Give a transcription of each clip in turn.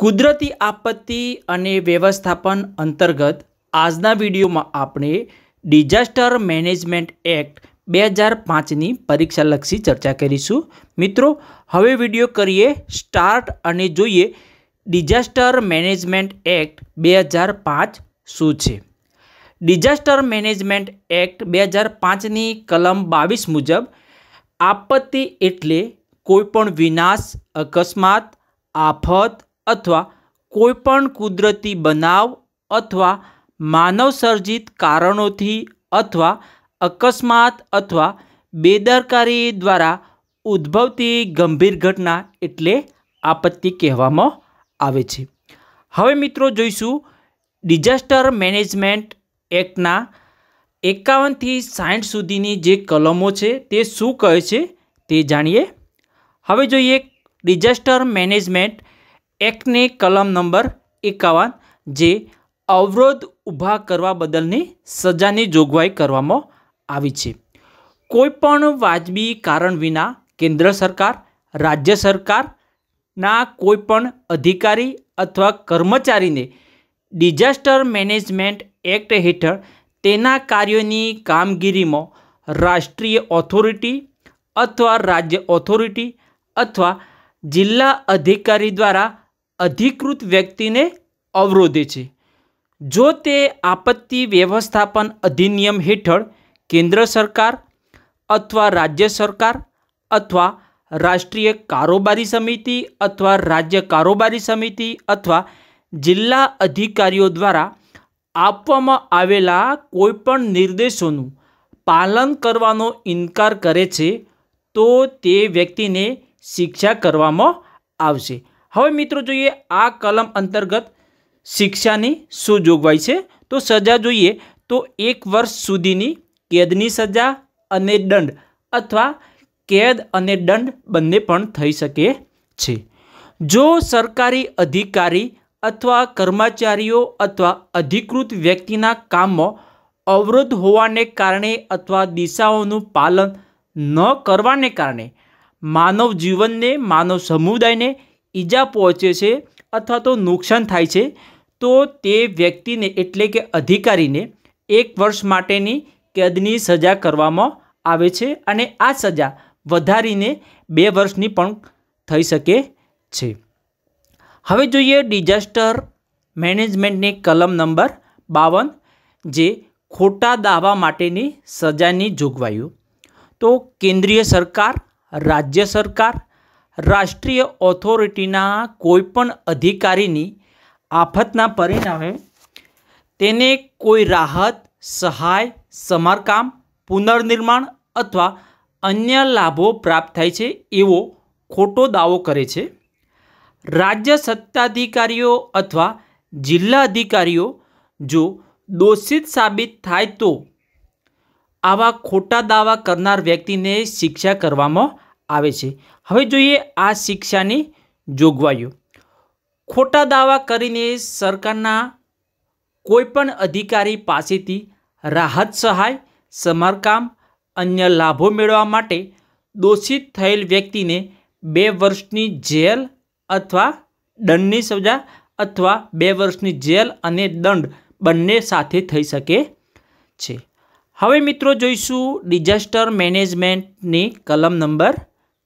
કુદરતી આપત્તિ અને વ્યવસ્થાપન અંતર્ગત આજના વિડીયોમાં આપણે ડિઝાસ્ટર મેનેજમેન્ટ એક્ટ બે હજાર પાંચની પરીક્ષાલક્ષી ચર્ચા કરીશું મિત્રો હવે વિડીયો કરીએ સ્ટાર્ટ અને જોઈએ ડિઝાસ્ટર મેનેજમેન્ટ એક્ટ બે હજાર પાંચ શું છે ડિઝાસ્ટર મેનેજમેન્ટ એક્ટ બે હજાર પાંચની કલમ બાવીસ મુજબ આપત્તિ એટલે કોઈપણ વિનાશ અકસ્માત આફત અથવા કોઈપણ કુદરતી બનાવ અથવા માનવસર્જિત કારણોથી અથવા અકસ્માત અથવા બેદરકારી દ્વારા ઉદ્ભવતી ગંભીર ઘટના એટલે આપત્તિ કહેવામાં આવે છે હવે મિત્રો જોઈશું ડિઝાસ્ટર મેનેજમેન્ટ એક્ટના એકાવનથી સાઠ સુધીની જે કલમો છે તે શું કહે છે તે જાણીએ હવે જોઈએ ડિઝાસ્ટર મેનેજમેન્ટ એક્ટની કલમ નંબર એકાવન જે અવરોધ ઊભા કરવા બદલની સજાની જોગવાઈ કરવામાં આવી છે કોઈપણ વાજબી કારણ વિના કેન્દ્ર સરકાર રાજ્ય સરકારના કોઈપણ અધિકારી અથવા કર્મચારીને ડિઝાસ્ટર મેનેજમેન્ટ એક્ટ હેઠળ તેના કાર્યોની કામગીરીમાં રાષ્ટ્રીય ઓથોરિટી અથવા રાજ્ય ઓથોરિટી અથવા જિલ્લા અધિકારી દ્વારા અધિકૃત વ્યક્તિને અવરોધે છે જો તે આપત્તિ વ્યવસ્થાપન અધિનિયમ હેઠળ કેન્દ્ર સરકાર અથવા રાજ્ય સરકાર અથવા રાષ્ટ્રીય કારોબારી સમિતિ અથવા રાજ્ય કારોબારી સમિતિ અથવા જિલ્લા અધિકારીઓ દ્વારા આપવામાં આવેલા કોઈપણ નિર્દેશોનું પાલન કરવાનો ઇનકાર કરે છે તો તે વ્યક્તિને શિક્ષા કરવામાં આવશે હવે મિત્રો જોઈએ આ કલમ અંતર્ગત શિક્ષાની શું જોગવાઈ છે તો સજા જોઈએ તો એક વર્ષ સુધીની કેદની સજા અને દંડ અથવા કેદ અને દંડ બંને પણ થઈ શકે છે જો સરકારી અધિકારી અથવા કર્મચારીઓ અથવા અધિકૃત વ્યક્તિના કામમાં અવરોધ હોવાને કારણે અથવા દિશાઓનું પાલન ન કરવાને કારણે માનવ જીવનને માનવ સમુદાયને ઈજા પહોંચે છે અથવા તો નુકસાન થાય છે તો તે વ્યક્તિને એટલે કે અધિકારીને એક વર્ષ માટેની કેદની સજા કરવામાં આવે છે અને આ સજા વધારીને બે વર્ષની પણ થઈ શકે છે હવે જોઈએ ડિઝાસ્ટર મેનેજમેન્ટની કલમ નંબર બાવન જે ખોટા દાવા માટેની સજાની જોગવાઈઓ તો કેન્દ્રીય સરકાર રાજ્ય સરકાર રાષ્ટ્રીય ઓથોરિટીના કોઈપણ અધિકારીની આફતના પરિણામે તેને કોઈ રાહત સહાય સમારકામ પુનર્નિર્માણ અથવા અન્ય લાભો પ્રાપ્ત થાય છે એવો ખોટો દાવો કરે છે રાજ્ય સત્તાધિકારીઓ અથવા જિલ્લા અધિકારીઓ જો દોષિત સાબિત થાય તો આવા ખોટા દાવા કરનાર વ્યક્તિને શિક્ષા કરવામાં આવે છે હવે જોઈએ આ શિક્ષાની જોગવાઈઓ ખોટા દાવા કરીને સરકારના કોઈપણ અધિકારી પાસેથી રાહત સહાય સમારકામ અન્ય લાભો મેળવવા માટે દોષિત થયેલ વ્યક્તિને બે વર્ષની જેલ અથવા દંડની સજા અથવા બે વર્ષની જેલ અને દંડ બંને સાથે થઈ શકે છે હવે મિત્રો જોઈશું ડિઝાસ્ટર મેનેજમેન્ટની કલમ નંબર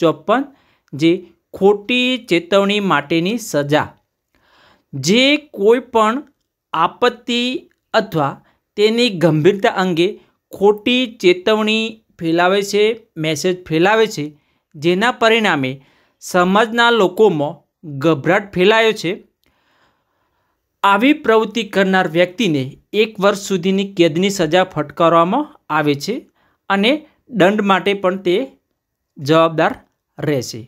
ચોપન જે ખોટી ચેતવણી માટેની સજા જે કોઈ પણ આપત્તિ અથવા તેની ગંભીરતા અંગે ખોટી ચેતવણી ફેલાવે છે મેસેજ ફેલાવે છે જેના પરિણામે સમાજના લોકોમાં ગભરાટ ફેલાયો છે આવી પ્રવૃત્તિ કરનાર વ્યક્તિને એક વર્ષ સુધીની કેદની સજા ફટકારવામાં આવે છે અને દંડ માટે પણ તે જવાબદાર રહેશે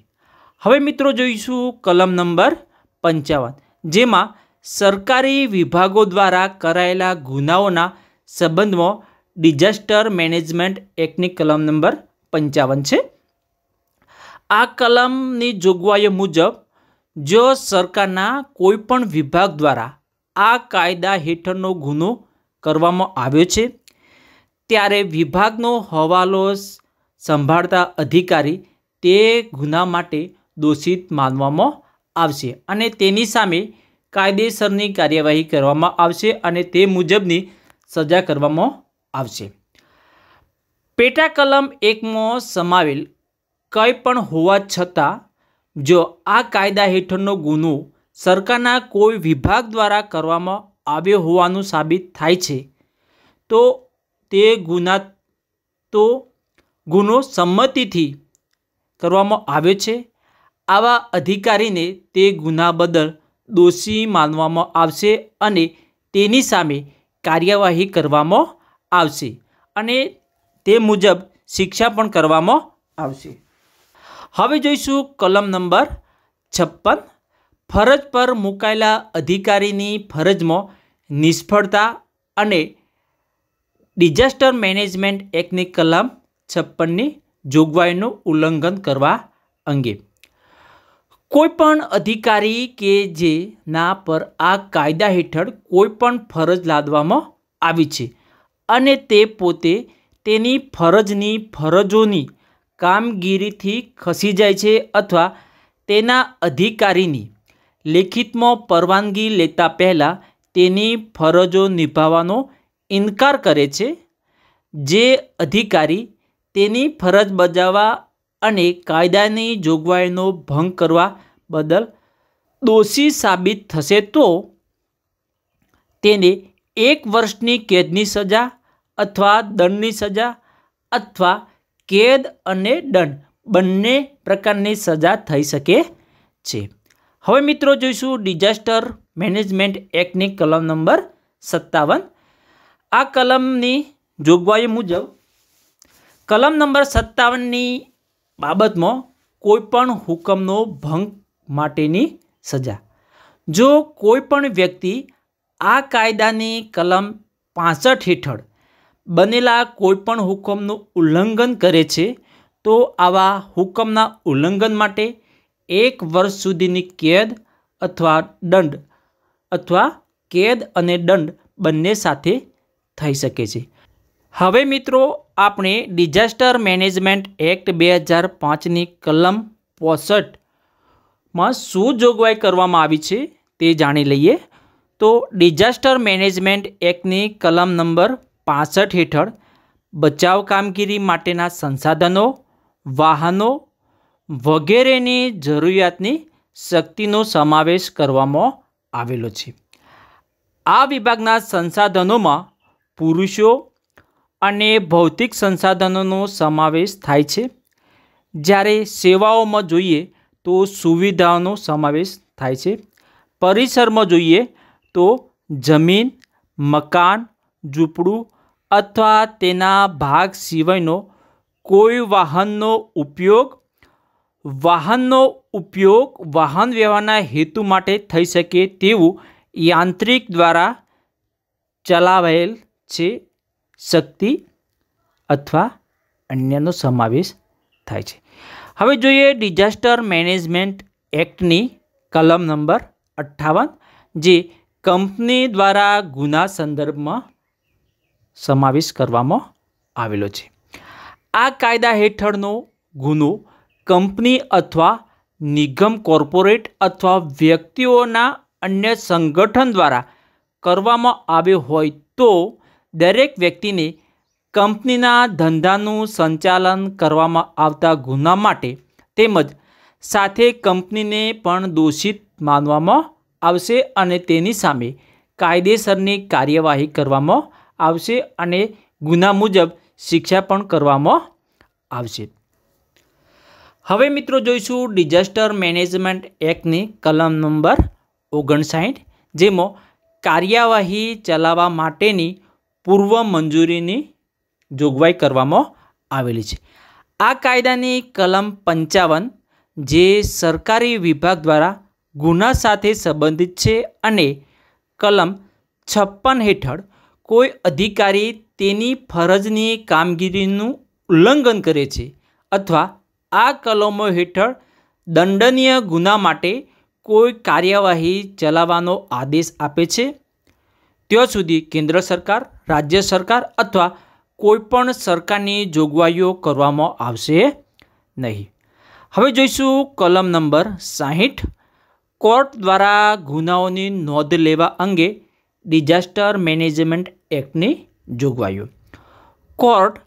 હવે મિત્રો જોઈશું કલમ નંબર પંચાવન જેમાં સરકારી વિભાગો દ્વારા કરાયેલા ગુનાઓના સંબંધમાં ડિઝાસ્ટર મેનેજમેન્ટ એક્ટની કલમ નંબર પંચાવન છે આ કલમની જોગવાઈઓ મુજબ જો સરકારના કોઈપણ વિભાગ દ્વારા આ કાયદા હેઠળનો ગુનો કરવામાં આવ્યો છે ત્યારે વિભાગનો હવાલો સંભાળતા અધિકારી તે ગુના માટે દોષિત માનવામાં આવશે અને તેની સામે કાયદેસરની કાર્યવાહી કરવામાં આવશે અને તે મુજબની સજા કરવામાં આવશે પેટા કલમ એકમાં સમાવેલ કંઈ પણ હોવા છતાં જો આ કાયદા હેઠળનો ગુનો સરકારના કોઈ વિભાગ દ્વારા કરવામાં આવ્યો હોવાનું સાબિત થાય છે તો તે ગુના તો ગુનો સંમતિથી કરવામાં આવ્યો છે આવા અધિકારીને તે ગુના બદલ દોષી માનવામાં આવશે અને તેની સામે કાર્યવાહી કરવામાં આવશે અને તે મુજબ શિક્ષા પણ કરવામાં આવશે હવે જોઈશું કલમ નંબર છપ્પન ફરજ પર મુકાયેલા અધિકારીની ફરજમાં નિષ્ફળતા અને ડિઝાસ્ટર મેનેજમેન્ટ એક્ટની કલમ છપ્પનની જોગવાઈનું ઉલ્લંઘન કરવા અંગે કોઈપણ અધિકારી કે જેના પર આ કાયદા હેઠળ કોઈપણ ફરજ લાદવામાં આવી છે અને તે પોતે તેની ફરજની ફરજોની કામગીરીથી ખસી જાય છે અથવા તેના અધિકારીની લેખિતમાં પરવાનગી લેતા પહેલાં તેની ફરજો નિભાવવાનો ઇનકાર કરે છે જે અધિકારી તેની ફરજ બજાવવા અને કાયદાની જોગવાઈનો ભંગ કરવા બદલ દોષી સાબિત થશે તો તેને એક વર્ષની કેદની સજા અથવા દંડની સજા અથવા કેદ અને દંડ બંને પ્રકારની સજા થઈ શકે છે હવે મિત્રો જોઈશું ડિઝાસ્ટર મેનેજમેન્ટ એક્ટની કલમ નંબર સત્તાવન આ કલમની જોગવાઈ મુજબ કલમ નંબર સત્તાવનની બાબતમાં કોઈપણ હુકમનો ભંગ માટેની સજા જો કોઈપણ વ્યક્તિ આ કાયદાની કલમ પાસઠ હેઠળ બનેલા કોઈપણ હુકમનું ઉલ્લંઘન કરે છે તો આવા હુકમના ઉલ્લંઘન માટે એક વર્ષ સુધીની કેદ અથવા દંડ અથવા કેદ અને દંડ બંને સાથે થઈ શકે છે હવે મિત્રો આપણે ડિઝાસ્ટર મેનેજમેન્ટ એક્ટ બે હજાર પાંચની કલમ પોસઠમાં શું જોગવાઈ કરવામાં આવી છે તે જાણી લઈએ તો ડિઝાસ્ટર મેનેજમેન્ટ એક્ટની કલમ નંબર પાસઠ હેઠળ બચાવ કામગીરી માટેના સંસાધનો વાહનો વગેરેની જરૂરિયાતની શક્તિનો સમાવેશ કરવામાં આવેલો છે આ વિભાગના સંસાધનોમાં પુરુષો અને ભૌતિક સંસાધનોનો સમાવેશ થાય છે જ્યારે સેવાઓમાં જોઈએ તો સુવિધાઓનો સમાવેશ થાય છે પરિસરમાં જોઈએ તો જમીન મકાન ઝૂંપડું અથવા તેના ભાગ સિવાયનો કોઈ વાહનનો ઉપયોગ વાહનનો ઉપયોગ વાહન વ્યવહારના હેતુ માટે થઈ શકે તેવું યાંત્રિક દ્વારા ચલાવેલ છે શક્તિ અથવા અન્યનો સમાવેશ થાય છે હવે જોઈએ ડિઝાસ્ટર મેનેજમેન્ટ એક્ટની કલમ નંબર અઠ્ઠાવન જે કંપની દ્વારા ગુના સંદર્ભમાં સમાવેશ કરવામાં આવેલો છે આ કાયદા હેઠળનો ગુનો કંપની અથવા નિગમ કોર્પોરેટ અથવા વ્યક્તિઓના અન્ય સંગઠન દ્વારા કરવામાં આવ્યો હોય તો દરેક વ્યક્તિને કંપનીના ધંધાનું સંચાલન કરવામાં આવતા ગુના માટે તેમજ સાથે કંપનીને પણ દોષિત માનવામાં આવશે અને તેની સામે કાયદેસરની કાર્યવાહી કરવામાં આવશે અને ગુના મુજબ શિક્ષા પણ કરવામાં આવશે હવે મિત્રો જોઈશું ડિઝાસ્ટર મેનેજમેન્ટ એક્ટની કલમ નંબર ઓગણસાઠ જેમાં કાર્યવાહી ચલાવવા માટેની પૂર્વ મંજૂરીની જોગવાઈ કરવામાં આવેલી છે આ કાયદાની કલમ પંચાવન જે સરકારી વિભાગ દ્વારા ગુના સાથે સંબંધિત છે અને કલમ છપ્પન હેઠળ કોઈ અધિકારી તેની ફરજની કામગીરીનું ઉલ્લંઘન કરે છે અથવા આ કલમો હેઠળ દંડનીય ગુના માટે કોઈ કાર્યવાહી ચલાવવાનો આદેશ આપે છે ત્યાં સુધી કેન્દ્ર સરકાર રાજ્ય સરકાર અથવા કોઈપણ સરકારની જોગવાઈઓ કરવામાં આવશે નહીં હવે જોઈશું કલમ નંબર સાહીઠ કોર્ટ દ્વારા ગુનાઓની નોંધ લેવા અંગે ડિઝાસ્ટર મેનેજમેન્ટ એક્ટની જોગવાઈઓ કોર્ટ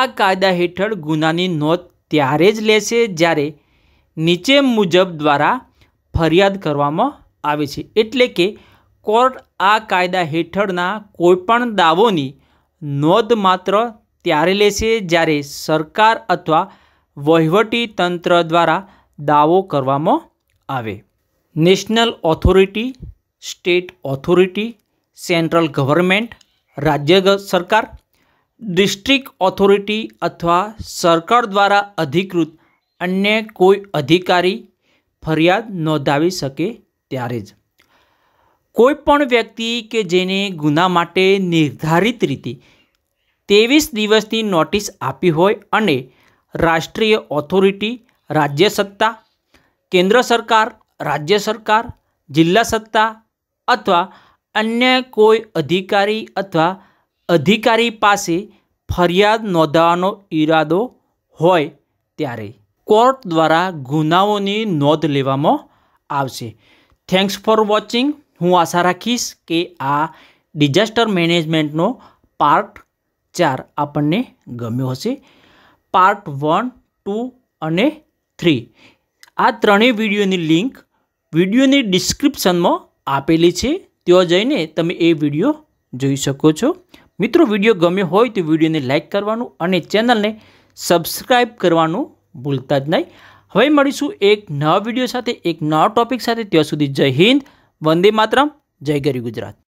આ કાયદા હેઠળ ગુનાની નોંધ ત્યારે જ લેશે જ્યારે નીચે મુજબ દ્વારા ફરિયાદ કરવામાં આવે છે એટલે કે કોર્ટ આ કાયદા હેઠળના કોઈપણ દાવોની નોંધ માત્ર ત્યારે લેશે જ્યારે સરકાર અથવા વહીવટી તંત્ર દ્વારા દાવો કરવામાં આવે national authority state authority central government રાજ્ય સરકાર ડિસ્ટ્રિક્ટ ઓથોરિટી અથવા સરકાર દ્વારા અધિકૃત અન્ય કોઈ અધિકારી ફરિયાદ નોંધાવી શકે ત્યારે જ કોઈપણ વ્યક્તિ કે જેને ગુના માટે નિર્ધારિત રીતે ત્રેવીસ દિવસની નોટિસ આપી હોય અને રાષ્ટ્રીય ઓથોરિટી રાજ્ય સત્તા કેન્દ્ર સરકાર રાજ્ય સરકાર જિલ્લા સત્તા અથવા અન્ય કોઈ અધિકારી અથવા અધિકારી પાસે ફરિયાદ નોંધાવવાનો ઈરાદો હોય ત્યારે કોર્ટ દ્વારા ગુનાઓની નોંધ લેવામાં આવશે થેન્ક્સ ફોર વોચિંગ હું આશા રાખીશ કે આ ડિઝાસ્ટર મેનેજમેન્ટનો પાર્ટ ચાર આપણને ગમ્યો હશે પાર્ટ વન ટુ અને થ્રી આ ત્રણેય વિડીયોની લિંક વિડીયોની ડિસ્ક્રિપ્શનમાં આપેલી છે ત્યાં જઈને તમે એ વિડીયો જોઈ શકો છો મિત્રો વિડીયો ગમ્યો હોય તો વિડીયોને લાઇક કરવાનું અને ચેનલને સબસ્ક્રાઈબ કરવાનું ભૂલતા જ નહીં હવે મળીશું એક નવા વિડીયો સાથે એક નવા ટોપિક સાથે ત્યાં સુધી જય હિન્દ વંદે માતરમ જય ગરી ગુજરાત